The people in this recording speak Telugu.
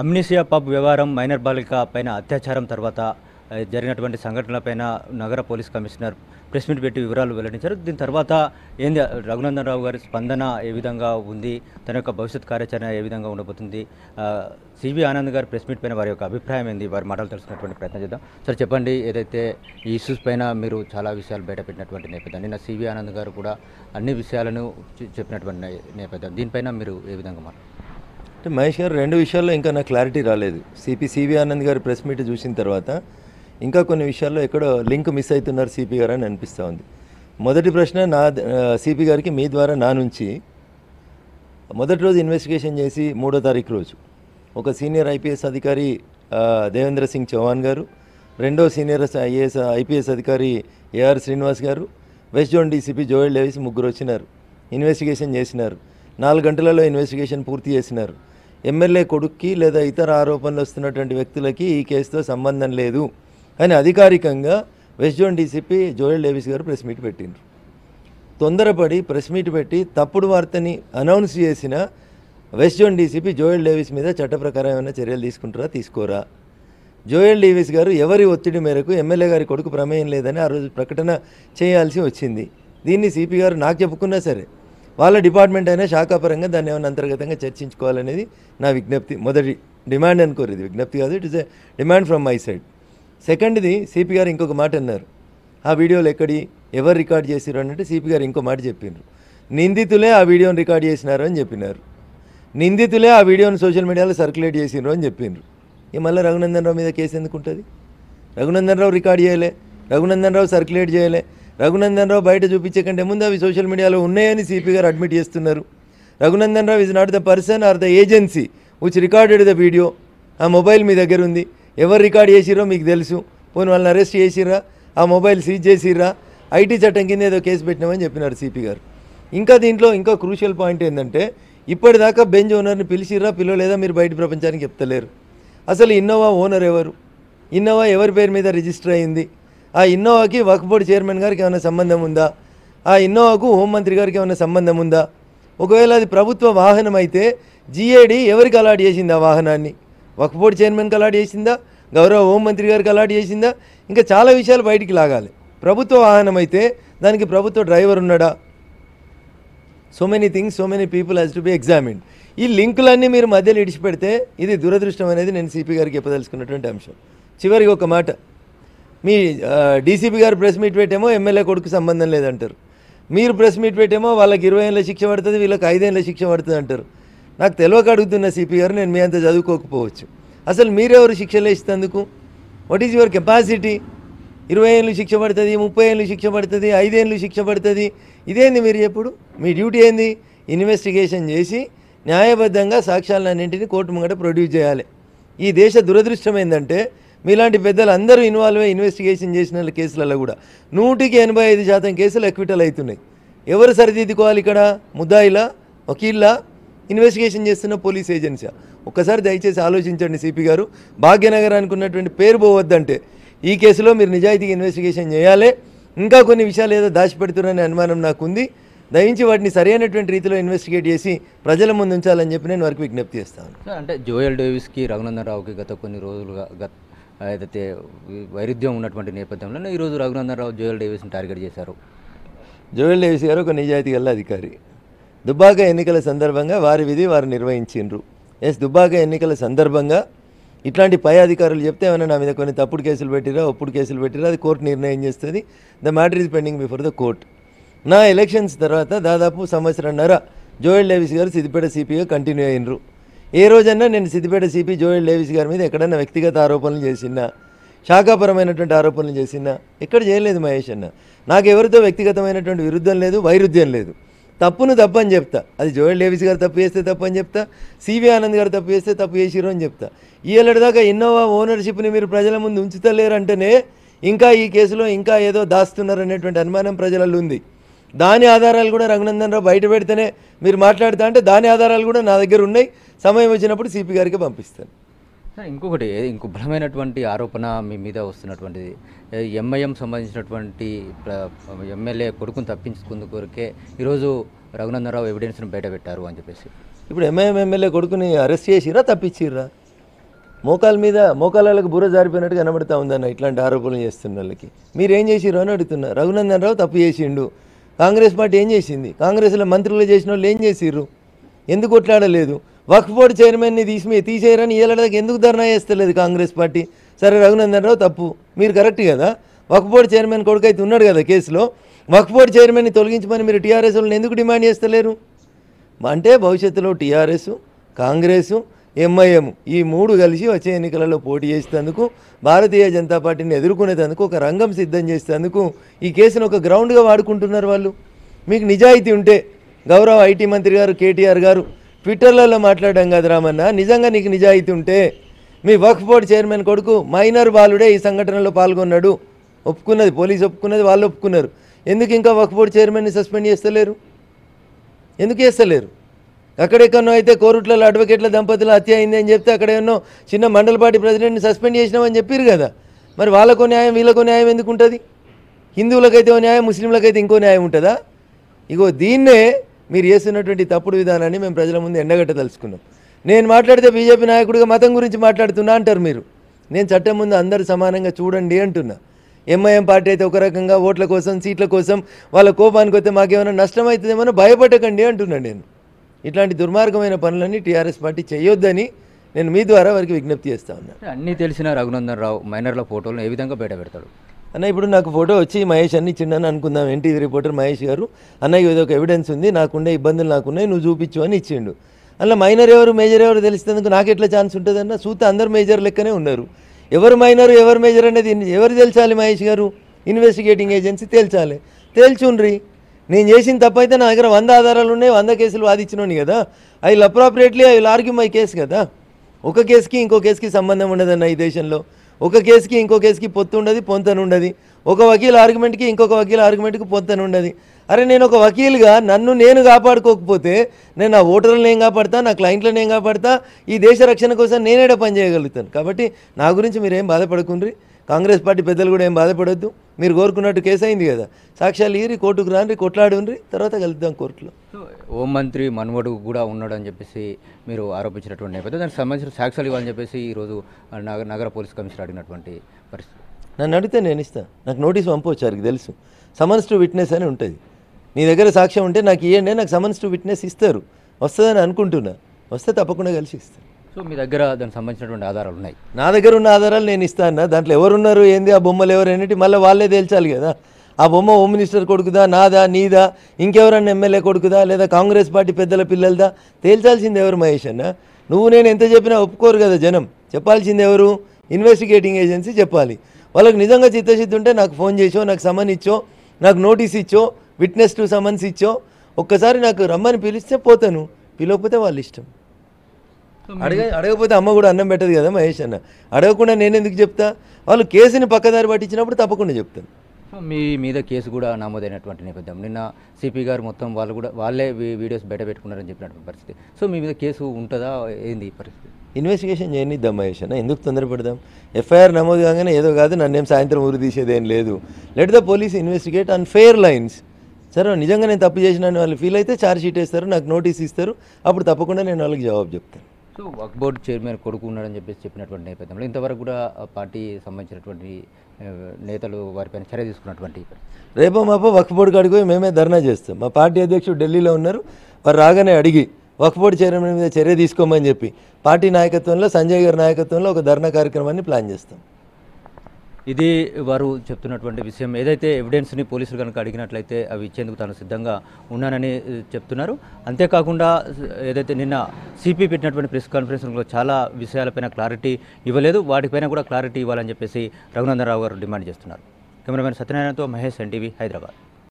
అమ్నిసియా పబ్ వ్యవహారం మైనర్ బాలిక పైన అత్యాచారం తర్వాత జరిగినటువంటి సంఘటనలపైన నగర పోలీస్ కమిషనర్ ప్రెస్ మీట్ పెట్టి వివరాలు వెల్లడించారు దీని తర్వాత ఏంది రఘునందన్ రావు గారి స్పందన ఏ విధంగా ఉంది తన యొక్క భవిష్యత్ కార్యాచరణ ఏ విధంగా ఉండబోతుంది సివి ఆనంద్ గారు ప్రెస్ మీట్ పైన వారి యొక్క అభిప్రాయం ఏంది వారి మాటలు తెలుసుకున్నటువంటి ప్రయత్నం చేద్దాం సార్ చెప్పండి ఏదైతే ఈ ఇష్యూస్ పైన మీరు చాలా విషయాలు బయటపెట్టినటువంటి నేపథ్యం నిన్న సివి ఆనంద్ గారు కూడా అన్ని విషయాలను చెప్పినటువంటి నేపథ్యం దీనిపైన మీరు ఏ విధంగా మాట్లాడారు అంటే మహేష్ గారు రెండు విషయాల్లో ఇంకా నాకు క్లారిటీ రాలేదు సిపి సివి ఆనంద్ గారి ప్రెస్ మీట్ చూసిన తర్వాత ఇంకా కొన్ని విషయాల్లో ఎక్కడో లింక్ మిస్ అవుతున్నారు సిపి గారు అని అనిపిస్తూ ఉంది మొదటి ప్రశ్న నా సిపి గారికి మీ ద్వారా నా నుంచి మొదటి రోజు ఇన్వెస్టిగేషన్ చేసి మూడో తారీఖు రోజు ఒక సీనియర్ ఐపీఎస్ అధికారి దేవేంద్ర సింగ్ చౌహాన్ గారు రెండో సీనియర్ ఐఏఎస్ ఐపీఎస్ అధికారి ఏఆర్ శ్రీనివాస్ గారు west zone DCP Joel Davis ముగ్గురు వచ్చినారు ఇన్వెస్టిగేషన్ చేసినారు నాలుగు గంటలలో ఇన్వెస్టిగేషన్ పూర్తి చేసినారు ఎమ్మెల్యే కొడుక్కి లేదా ఇతర ఆరోపణలు వస్తున్నటువంటి వ్యక్తులకి ఈ కేసుతో సంబంధం లేదు అని అధికారికంగా west zone DCP Joel Davis garu press meet పెట్టిండ్రు తొందరపడి ప్రెస్ మీట్ పెట్టి తప్పుడు వార్తని అనౌన్స్ చేసిన west zone DCP Joel Davis మీద చట్ట ప్రకారం ఏమైనా చర్యలు తీసుకుంటారా తీసుకోరా జోయల్ డేవిస్ గారు ఎవరి ఒత్తిడి మేరకు ఎమ్మెల్యే గారి కొడుకు ప్రమేయం లేదని ఆ రోజు ప్రకటన చేయాల్సి వచ్చింది దీన్ని సిపి గారు నాకు చెప్పుకున్నా సరే వాళ్ళ డిపార్ట్మెంట్ అయినా శాఖాపరంగా దాన్ని ఏమైనా అంతర్గతంగా చర్చించుకోవాలనేది నా విజ్ఞప్తి మొదటి డిమాండ్ అనుకోరు ఇది విజ్ఞప్తి కాదు it is a demand from my side సెకండ్ది సిపి గారు ఇంకొక మాట అన్నారు ఆ వీడియోలు ఎక్కడి ఎవరు రికార్డ్ చేసారు అంటే సిపి గారు ఇంకో మాట చెప్పినారు నిందితులే ఆ వీడియోని రికార్డ్ చేసినారు అని చెప్పినారు నిందితులే ఆ వీడియోని సోషల్ మీడియాలో సర్క్యులేట్ చేసినారు అని చెప్పిండ్రు ఇక మళ్ళీ రఘునందన్ రావు మీద కేసు ఎందుకు ఉంటుంది రఘునందన్ రావు రికార్డ్ చేయలే రఘునందన్ రావు సర్క్యులేట్ చేయలే రఘునందన్ రావు బయట చూపించే కంటే ముందు అవి సోషల్ మీడియాలో ఉన్నాయని సిపి గారు అడ్మిట్ చేస్తున్నారు Raghunandan Rao is not the person or the agency which recorded the video ఆ మొబైల్ మీ దగ్గర ఉంది ఎవరు రికార్డ్ చేసిరో మీకు తెలుసు పోనీ వాళ్ళని అరెస్ట్ చేసిర్రా ఆ మొబైల్ సీజ్ చేసిర్రా ఐటీ చట్టం కింద ఏదో కేసు పెట్టినామని చెప్పినారు సిపి గారు ఇంకా దీంట్లో ఇంకా క్రూషియల్ పాయింట్ ఏంటంటే ఇప్పటిదాకా బెంజ్ ఓనర్ని పిలిచిర్రా పిలవలేదా మీరు బయట ప్రపంచానికి చెప్తలేరు అసలు ఇన్నోవా ఓనర్ ఎవరు ఇన్నోవా ఎవరి పేరు మీద రిజిస్టర్ అయింది ఆ ఇన్నోవాకి వక్ఫ్ బోర్డు చైర్మన్ గారికి ఏమైనా సంబంధం ఉందా ఆ ఇన్నోవాకు హోంమంత్రి గారికి ఏమైనా సంబంధం ఉందా ఒకవేళ అది ప్రభుత్వ వాహనం అయితే జిఏడి ఎవరికి అలాట్ చేసింది ఆ వాహనాన్ని వక్ఫ్ బోర్డు చైర్మన్కి అలాట్ చేసిందా గౌరవ హోంమంత్రి గారికి అలాట్ చేసిందా ఇంకా చాలా విషయాలు బయటికి లాగాలి ప్రభుత్వ వాహనం అయితే దానికి ప్రభుత్వ డ్రైవర్ ఉన్నాడా so many things so many people has to be examined ఈ లింకులన్నీ మీరు మధ్యలో ఇడిచిపెడితే ఇది దురదృష్టం అనేది నేను సిపి గారికి చెప్పదలుచుకున్నటువంటి అంశం చివరికి ఒక మాట మీ డీసీపీ గారు ప్రెస్ మీట్ పెట్టేమో ఎమ్మెల్యే కొడుకు సంబంధం లేదంటారు మీరు ప్రెస్ మీట్ పెట్టేమో వాళ్ళకి ఇరవై ఏళ్ళ శిక్ష పడుతుంది వీళ్ళకి ఐదేళ్ళ శిక్ష పడుతుంది అంటారు నాకు తెలియక అడుగుతున్న సిపి గారు నేను మీ అంత చదువుకోకపోవచ్చు అసలు మీరెవరు శిక్షలు వేసినందుకు వాట్ ఈజ్ యువర్ కెపాసిటీ ఇరవై ఏళ్ళు శిక్ష పడుతుంది ముప్పై ఏళ్ళు శిక్ష పడుతుంది ఐదేళ్ళు శిక్ష పడుతుంది ఇదేంది మీరు ఎప్పుడు మీ డ్యూటీ ఏంది ఇన్వెస్టిగేషన్ చేసి న్యాయబద్ధంగా సాక్ష్యాలన్నింటినీ కోర్టు ముంగట ప్రొడ్యూస్ చేయాలి ఈ దేశ దురదృష్టం ఏంటంటే మీలాంటి పెద్దలు అందరూ ఇన్వాల్వ్ అయ్యి ఇన్వెస్టిగేషన్ చేసిన కేసులలో కూడా నూటికి ఎనభై ఐదు శాతం కేసులు ఎక్విటల్ అవుతున్నాయి ఎవరు సరిదిద్దుకోవాలి ఇక్కడ ముద్దాయిల వకీళ్ళ ఇన్వెస్టిగేషన్ చేస్తున్న పోలీస్ ఏజెన్సీ ఒక్కసారి దయచేసి ఆలోచించండి సిపి గారు భాగ్యనగరానికి ఉన్నటువంటి పేరు పోవద్దంటే ఈ కేసులో మీరు నిజాయితీగా ఇన్వెస్టిగేషన్ చేయాలి ఇంకా కొన్ని విషయాలు ఏదో దాచిపెడుతున్నారనే అనుమానం నాకుంది దయించి వాటిని సరైనటువంటి రీతిలో ఇన్వెస్టిగేట్ చేసి ప్రజల ముందు ఉంచాలని చెప్పి నేను వరకు విజ్ఞప్తి చేస్తాను అంటే జోయల్ డేవిస్కి రఘునందరావుకి గత కొన్ని రోజులుగా గత ఏదైతే వైరుధ్యం ఉన్నటువంటి నేపథ్యంలో ఈరోజు రఘునందనరావు జోయల్ డేవిస్ని టార్గెట్ చేశారు జోయల్ డేవిస్ గారు ఒక నిజాయితీ గల అధికారి దుబ్బాక ఎన్నికల సందర్భంగా వారి విధి వారు నిర్వహించిండ్రు ఎస్ దుబ్బాక ఎన్నికల సందర్భంగా ఇట్లాంటి పై అధికారులు చెప్తే ఏమైనా నా మీద కొన్ని తప్పుడు కేసులు పెట్టిరా ఒప్పుడు కేసులు పెట్టిరా అది కోర్టు నిర్ణయం చేస్తుంది the matter is pending before the court నా ఎలక్షన్స్ తర్వాత దాదాపు సంవత్సరంన్నర జోయల్ డేవిస్ గారు సిద్దిపేట సిపిగా కంటిన్యూ అయినరు ఏ రోజన్నా నేను సిద్దిపేట సిపి జోయల్ డేవిస్ గారి మీద ఎక్కడన్నా వ్యక్తిగత ఆరోపణలు చేసినా శాఖాపరమైనటువంటి ఆరోపణలు చేసినా ఎక్కడ చేయలేదు మహేష్ అన్న నాకు ఎవరితో వ్యక్తిగతమైనటువంటి విరుద్ధం లేదు వైరుధ్యం లేదు తప్పును తప్పు అని చెప్తా అది జోయల్ డేవిస్ గారు తప్పు చేస్తే తప్పు అని చెప్తా సివి ఆనంద్ గారు తప్పు చేస్తే తప్పు చేసిరు అని చెప్తా దాకా ఇన్నోవా ఓనర్షిప్ని మీరు ప్రజల ముందు ఉంచుతలేరు అంటేనే ఇంకా ఈ కేసులో ఇంకా ఏదో దాస్తున్నారనేటువంటి అనుమానం ప్రజలలో ఉంది దాని ఆధారాలు కూడా రఘునందన్ రావు బయట పెడితేనే మీరు మాట్లాడుతా అంటే దాని ఆధారాలు కూడా నా దగ్గర ఉన్నాయి సమయం వచ్చినప్పుడు సిపి గారికి పంపిస్తాను ఇంకొకటి ఇంకో బలమైనటువంటి ఆరోపణ మీ మీద వస్తున్నటువంటిది ఎంఐఎం సంబంధించినటువంటి ఎమ్మెల్యే కొడుకును తప్పించుకుందు కోరికే ఈరోజు రఘునందనరావు ఎవిడెన్స్ను బయట పెట్టారు అని చెప్పేసి ఇప్పుడు ఎంఐఎం ఎమ్మెల్యే కొడుకుని అరెస్ట్ చేసిరా తప్పించిర్రా మోకాల మీద మోకాలకు బుర్ర జారిపోయినట్టు కనబడతా ఉందన్న ఇట్లాంటి ఆరోపణలు చేస్తున్న వాళ్ళకి మీరేం చేసిరు అని అడుగుతున్నారు రఘునందన్ రావు తప్పు చేసిండు కాంగ్రెస్ పార్టీ ఏం చేసింది కాంగ్రెస్లో మంత్రులు చేసిన వాళ్ళు ఏం చేసిర్రు ఎందుకు కొట్లాడలేదు వక్ఫ్ బోర్డు చైర్మన్ని తీసి తీసేయరని ఏళ్ళకి ఎందుకు ధర్నా చేస్తలేదు కాంగ్రెస్ పార్టీ సరే రఘునందన్ రావు తప్పు మీరు కరెక్ట్ కదా వక్ఫ్ బోర్డు చైర్మన్ కొడుకు అయితే ఉన్నాడు కదా కేసులో వక్ఫ్ బోర్డు చైర్మన్ని తొలగించమని మీరు టీఆర్ఎస్ వాళ్ళని ఎందుకు డిమాండ్ చేస్తలేరు అంటే భవిష్యత్తులో టీఆర్ఎస్ కాంగ్రెస్ ఎంఐఎం ఈ మూడు కలిసి వచ్చే ఎన్నికలలో పోటీ చేసేందుకు భారతీయ జనతా పార్టీని ఎదుర్కొనేందుకు ఒక రంగం సిద్ధం చేసేందుకు ఈ కేసును ఒక గ్రౌండ్గా వాడుకుంటున్నారు వాళ్ళు మీకు నిజాయితీ ఉంటే గౌరవ ఐటీ మంత్రి గారు కేటీఆర్ గారు ట్విట్టర్లలో మాట్లాడడం కాదు రామన్న నిజంగా నీకు నిజాయితీ ఉంటే మీ వక్ఫ్ బోర్డు చైర్మన్ కొడుకు మైనర్ బాలుడే ఈ సంఘటనలో పాల్గొన్నాడు ఒప్పుకున్నది పోలీస్ ఒప్పుకున్నది వాళ్ళు ఒప్పుకున్నారు ఎందుకు ఇంకా వక్ఫ్ బోర్డు చైర్మన్ని సస్పెండ్ చేస్తలేరు ఎందుకు చేస్తలేరు అక్కడెక్కడో అయితే కోరుట్లలో అడ్వకేట్ల దంపతులు హత్య అని చెప్తే అక్కడ ఏమన్నో చిన్న మండలపాటి ప్రెసిడెంట్ని సస్పెండ్ చేసినామని చెప్పారు కదా మరి వాళ్ళకో న్యాయం వీళ్ళకో న్యాయం ఎందుకు ఉంటుంది హిందువులకైతే ఓ న్యాయం ముస్లింలకైతే ఇంకో న్యాయం ఉంటుందా ఇగో దీన్నే మీరు చేస్తున్నటువంటి తప్పుడు విధానాన్ని మేము ప్రజల ముందు ఎండగట్ట తలుచుకున్నాం నేను మాట్లాడితే బీజేపీ నాయకుడిగా మతం గురించి మాట్లాడుతున్నా అంటారు మీరు నేను చట్టం ముందు అందరు సమానంగా చూడండి అంటున్నా ఎంఐఎం పార్టీ అయితే ఒక రకంగా ఓట్ల కోసం సీట్ల కోసం వాళ్ళ కోపానికి వస్తే మాకేమైనా నష్టం అవుతుందేమో భయపడకండి అంటున్నాను నేను ఇట్లాంటి దుర్మార్గమైన పనులన్నీ టీఆర్ఎస్ పార్టీ చేయొద్దని నేను మీ ద్వారా వారికి విజ్ఞప్తి చేస్తా ఉన్నా అన్నీ తెలిసిన రఘునందన్ రావు మైనర్ల ఫోటోలను ఏ విధంగా బయట పెడతాడు అన్న ఇప్పుడు నాకు ఫోటో వచ్చి మహేష్ అన్ని ఇచ్చిండని అనుకుందాం ఎన్టీవీ రిపోర్టర్ మహేష్ గారు అన్నయ్య ఇది ఒక ఎవిడెన్స్ ఉంది నాకుండే ఇబ్బందులు నాకున్నాయి నువ్వు చూపించు అని ఇచ్చిండు అలా మైనర్ ఎవరు మేజర్ ఎవరు తెలిసినందుకు నాకు ఎట్లా ఛాన్స్ ఉంటుందన్న సూత అందరు మేజర్ లెక్కనే ఉన్నారు ఎవరు మైనర్ ఎవరు మేజర్ అనేది ఎవరు తెలిసాలి మహేష్ గారు ఇన్వెస్టిగేటింగ్ ఏజెన్సీ తేల్చాలి తేల్చుండ్రి నేను చేసిన తప్పైతే నా దగ్గర వంద ఆధారాలు ఉన్నాయి వంద కేసులు వాదించినోని కదా I appropriately I will argue my case కదా ఒక కేసుకి ఇంకో కేసుకి సంబంధం ఉండదన్న ఈ దేశంలో ఒక కేసుకి ఇంకో కేసుకి పొత్తు ఉండదు పొంతను ఉండదు ఒక వకీల ఆర్గ్యుమెంట్కి ఇంకొక వకీల ఆర్గ్యుమెంట్కి పొంతను ఉండదు అరే నేను ఒక వకీల్గా నన్ను నేను కాపాడుకోకపోతే నేను నా ఓటర్లను ఏం కాపాడతా నా క్లయింట్లను ఏం కాపాడతా ఈ దేశ రక్షణ కోసం నేనేడా పనిచేయగలుగుతాను కాబట్టి నా గురించి మీరేం బాధపడుకుండ్రీ కాంగ్రెస్ పార్టీ పెద్దలు కూడా ఏం బాధపడొద్దు మీరు కోరుకున్నట్టు కేసు అయింది కదా సాక్ష్యాలు ఈరి కోర్టుకు రాని కొట్లాడి ఉండ్రి తర్వాత కలుద్దాం కోర్టులో హోం మంత్రి మనవడు కూడా ఉన్నాడు అని చెప్పేసి మీరు ఆరోపించినటువంటి నేపథ్యం దానికి సంబంధించిన సాక్ష్యాలు ఇవ్వాలని చెప్పేసి ఈరోజు నగర పోలీస్ కమిషనర్ అడిగినటువంటి పరిస్థితి నన్ను అడిగితే నేను ఇస్తాను నాకు నోటీస్ పంపవచ్చారు తెలుసు సమన్స్ టు విట్నెస్ అని ఉంటుంది నీ దగ్గర సాక్ష్యం ఉంటే నాకు ఇవ్వండి నాకు సమన్స్ టు విట్నెస్ ఇస్తారు వస్తుందని అనుకుంటున్నా వస్తే తప్పకుండా కలిసి ఇస్తాను సో మీ దగ్గర దానికి సంబంధించినటువంటి ఆధారాలు ఉన్నాయి నా దగ్గర ఉన్న ఆధారాలు నేను ఇస్తాను దాంట్లో ఎవరున్నారు ఏంది ఆ బొమ్మలు ఎవరు ఏంటి మళ్ళీ వాళ్ళే తేల్చాలి కదా ఆ బొమ్మ హోమ్ మినిస్టర్ కొడుకుదా నాదా నీదా ఇంకెవరన్నా ఎమ్మెల్యే కొడుకుదా లేదా కాంగ్రెస్ పార్టీ పెద్దల పిల్లలదా తేల్చాల్సింది ఎవరు మహేష్ అన్న నువ్వు నేను ఎంత చెప్పినా ఒప్పుకోరు కదా జనం చెప్పాల్సింది ఎవరు ఇన్వెస్టిగేటింగ్ ఏజెన్సీ చెప్పాలి వాళ్ళకి నిజంగా చిత్తశుద్ధి ఉంటే నాకు ఫోన్ చేసో నాకు సమన్ ఇచ్చో నాకు నోటీస్ ఇచ్చో విట్నెస్ టు సమన్స్ ఇచ్చో ఒక్కసారి నాకు రమ్మని పిలిస్తే పోతాను పిలవకపోతే వాళ్ళు ఇష్టం అడగ అడగకపోతే అమ్మ కూడా అన్నం పెట్టదు కదా మహేష్ అన్న అడగకుండా నేను ఎందుకు చెప్తా వాళ్ళు కేసుని పక్కదారి పట్టించినప్పుడు తప్పకుండా చెప్తాను మీ మీద కేసు కూడా నమోదైనటువంటి నేపథ్యం నిన్న సిపి గారు మొత్తం వాళ్ళు కూడా వాళ్ళే వీడియోస్ బయట పెట్టుకున్నారని చెప్పినటువంటి పరిస్థితి సో మీ మీద కేసు ఉంటుందా ఏంది పరిస్థితి ఇన్వెస్టిగేషన్ చేయనిద్దాం మహేష్ అన్న ఎందుకు తొందరపడదాం ఎఫ్ఐఆర్ నమోదు కాగానే ఏదో కాదు నన్నేం సాయంత్రం ఊరు తీసేదేం లేదు let the police investigate on fair lines సరే నిజంగా నేను తప్పు చేసిన వాళ్ళు ఫీల్ అయితే ఛార్జ్ షీట్ వేస్తారు నాకు నోటీస్ ఇస్తారు అప్పుడు తప్పకుండా నేను వాళ్ళకి జవాబు చెప్తాను సో వర్క్ బోర్డు చైర్మన్ కొడుకు ఉన్నాడని చెప్పేసి చెప్పినటువంటి నేపథ్యంలో ఇంతవరకు కూడా పార్టీ సంబంధించినటువంటి నేతలు వారిపైన చర్య తీసుకున్నటువంటి రేపో మాపో వర్క్ బోర్డు కాడికి పోయి మేమే ధర్నా చేస్తాం మా పార్టీ అధ్యక్షుడు ఢిల్లీలో ఉన్నారు వారు రాగానే అడిగి వర్క్ బోర్డు చైర్మన్ మీద చర్య తీసుకోమని చెప్పి పార్టీ నాయకత్వంలో సంజయ్ గారి నాయకత్వంలో ఒక ధర్నా కార్యక్రమాన్ని ప్లాన్ చేస్తాం ఇది వారు చెప్తున్నటువంటి విషయం ఏదైతే ఎవిడెన్స్ని పోలీసులు కనుక అడిగినట్లయితే అవి ఇచ్చేందుకు తాను సిద్ధంగా ఉన్నానని చెప్తున్నారు అంతేకాకుండా ఏదైతే నిన్న సిపి పెట్టినటువంటి ప్రెస్ కాన్ఫరెన్స్లో చాలా విషయాలపైన క్లారిటీ ఇవ్వలేదు వాటిపైన కూడా క్లారిటీ ఇవ్వాలని చెప్పేసి రఘునందనరావు గారు డిమాండ్ చేస్తున్నారు కెమెరామెన్ సత్యనారాయణతో మహేష్ ఎన్టీవీ హైదరాబాద్